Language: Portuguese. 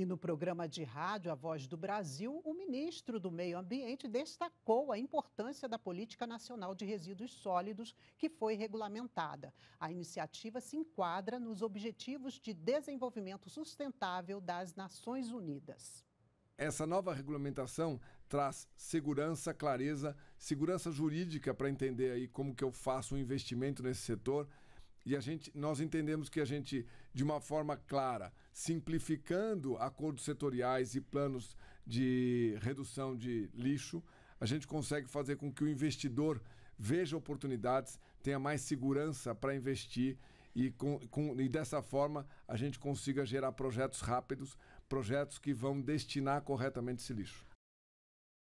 E no programa de rádio A Voz do Brasil, o ministro do Meio Ambiente destacou a importância da Política Nacional de Resíduos Sólidos, que foi regulamentada. A iniciativa se enquadra nos Objetivos de Desenvolvimento Sustentável das Nações Unidas. Essa nova regulamentação traz segurança, clareza, segurança jurídica para entender aí como que eu faço um investimento nesse setor e a gente, nós entendemos que a gente, de uma forma clara, simplificando acordos setoriais e planos de redução de lixo, a gente consegue fazer com que o investidor veja oportunidades, tenha mais segurança para investir e, com, com, e dessa forma a gente consiga gerar projetos rápidos, projetos que vão destinar corretamente esse lixo.